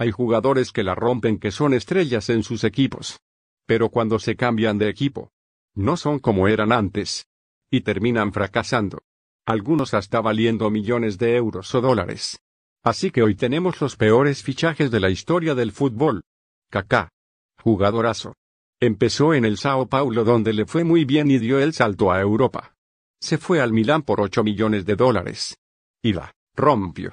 Hay jugadores que la rompen que son estrellas en sus equipos. Pero cuando se cambian de equipo, no son como eran antes. Y terminan fracasando. Algunos hasta valiendo millones de euros o dólares. Así que hoy tenemos los peores fichajes de la historia del fútbol. Kaká. Jugadorazo. Empezó en el Sao Paulo donde le fue muy bien y dio el salto a Europa. Se fue al Milán por 8 millones de dólares. Y la rompió.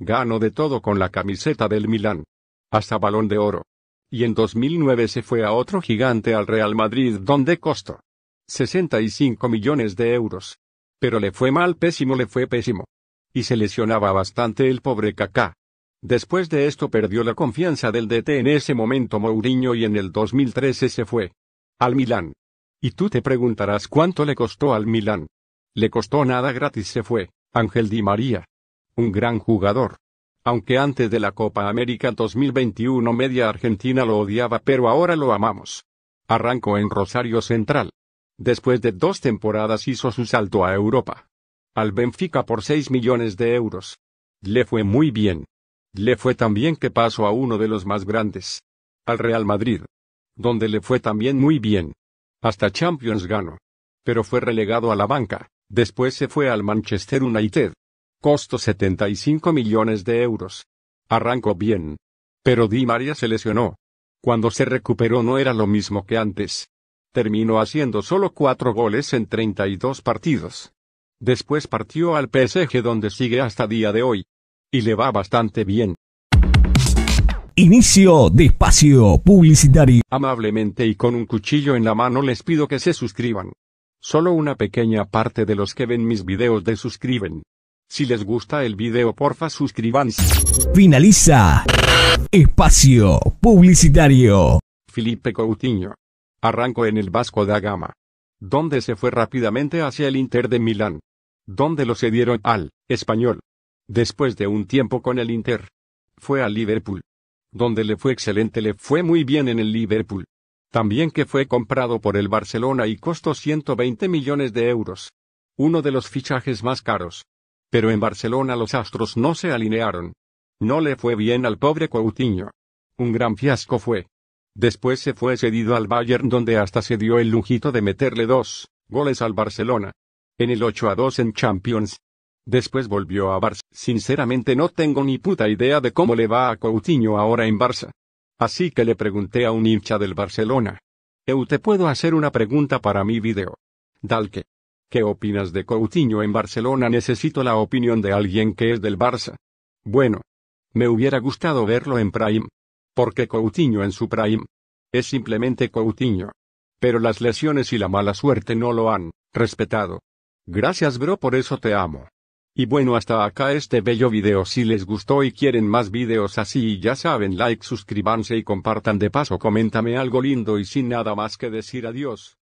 Gano de todo con la camiseta del Milán. Hasta balón de oro. Y en 2009 se fue a otro gigante al Real Madrid donde costó 65 millones de euros. Pero le fue mal, pésimo, le fue pésimo. Y se lesionaba bastante el pobre Kaká. Después de esto perdió la confianza del DT en ese momento Mourinho y en el 2013 se fue al Milán. Y tú te preguntarás cuánto le costó al Milán. Le costó nada gratis se fue, Ángel Di María. Un gran jugador. Aunque antes de la Copa América 2021 media Argentina lo odiaba pero ahora lo amamos. Arrancó en Rosario Central. Después de dos temporadas hizo su salto a Europa. Al Benfica por 6 millones de euros. Le fue muy bien. Le fue tan bien que pasó a uno de los más grandes. Al Real Madrid. Donde le fue también muy bien. Hasta Champions ganó. Pero fue relegado a la banca. Después se fue al Manchester United. Costo 75 millones de euros. Arrancó bien. Pero Di María se lesionó. Cuando se recuperó no era lo mismo que antes. Terminó haciendo solo cuatro goles en 32 partidos. Después partió al PSG donde sigue hasta día de hoy. Y le va bastante bien. Inicio de publicitario. Amablemente y con un cuchillo en la mano les pido que se suscriban. Solo una pequeña parte de los que ven mis videos de suscriben. Si les gusta el video porfa suscribanse. Finaliza. Espacio Publicitario. Felipe Coutinho. Arrancó en el Vasco da Gama. Donde se fue rápidamente hacia el Inter de Milán. Donde lo cedieron al español. Después de un tiempo con el Inter. Fue al Liverpool. Donde le fue excelente, le fue muy bien en el Liverpool. También que fue comprado por el Barcelona y costó 120 millones de euros. Uno de los fichajes más caros. Pero en Barcelona los astros no se alinearon. No le fue bien al pobre Coutinho. Un gran fiasco fue. Después se fue cedido al Bayern donde hasta se dio el lujito de meterle dos goles al Barcelona. En el 8 a 2 en Champions. Después volvió a Barça. Sinceramente no tengo ni puta idea de cómo le va a Coutinho ahora en Barça. Así que le pregunté a un hincha del Barcelona. Eu te puedo hacer una pregunta para mi video. Dalke. ¿Qué opinas de Coutinho en Barcelona? Necesito la opinión de alguien que es del Barça. Bueno. Me hubiera gustado verlo en Prime. Porque Coutinho en su Prime. Es simplemente Coutinho. Pero las lesiones y la mala suerte no lo han respetado. Gracias bro por eso te amo. Y bueno hasta acá este bello video si les gustó y quieren más videos así ya saben like suscríbanse y compartan de paso coméntame algo lindo y sin nada más que decir adiós.